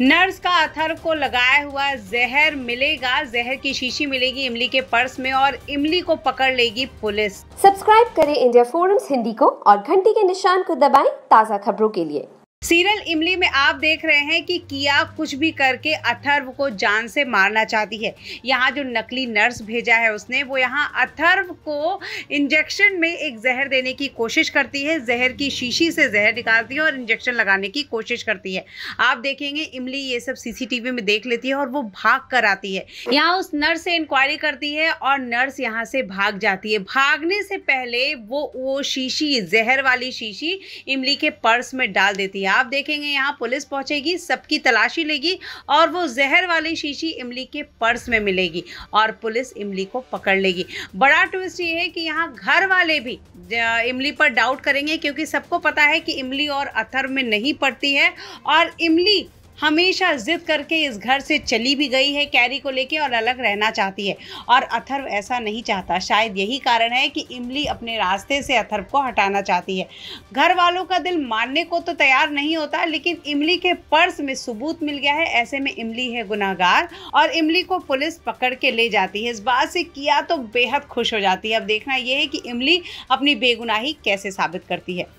nurse का अथर को लगाया हुआ जहर मिलेगा जहर की शीशी मिलेगी इमली के पर्स में और इमली को पकड़ लेगी पुलिस सब्सक्राइब करें इंडिया फोरम्स हिंदी को और घंटी के निशान को दबाएं ताज़ा खबरों के लिए सीरियल इमली में आप देख रहे हैं कि किया कुछ भी करके अथर्व को जान से मारना चाहती है यहाँ जो नकली नर्स भेजा है उसने वो यहाँ अथर्व को इंजेक्शन में एक जहर देने की कोशिश करती है जहर की शीशी से जहर निकालती है और इंजेक्शन लगाने की कोशिश करती है आप देखेंगे इमली ये सब सीसीटीवी में देख लेती है और वो भाग कर आती है यहाँ उस नर्स से इंक्वायरी करती है और नर्स यहाँ से भाग जाती है भागने से पहले वो वो शीशी जहर वाली शीशी इमली के पर्स में डाल देती है आप देखेंगे यहाँ पुलिस पहुँचेगी सबकी तलाशी लेगी और वो जहर वाली शीशी इमली के पर्स में मिलेगी और पुलिस इमली को पकड़ लेगी बड़ा ट्विस्ट ये है कि यहाँ घर वाले भी इमली पर डाउट करेंगे क्योंकि सबको पता है कि इमली और अथर में नहीं पड़ती है और इमली हमेशा ज़िद करके इस घर से चली भी गई है कैरी को लेके और अलग रहना चाहती है और अथर्व ऐसा नहीं चाहता शायद यही कारण है कि इमली अपने रास्ते से अथर्व को हटाना चाहती है घर वालों का दिल मानने को तो तैयार नहीं होता लेकिन इमली के पर्स में सबूत मिल गया है ऐसे में इमली है गुनाहगार और इमली को पुलिस पकड़ के ले जाती है इस बात से किया तो बेहद खुश हो जाती है अब देखना यह है कि इमली अपनी बेगुनाही कैसे साबित करती है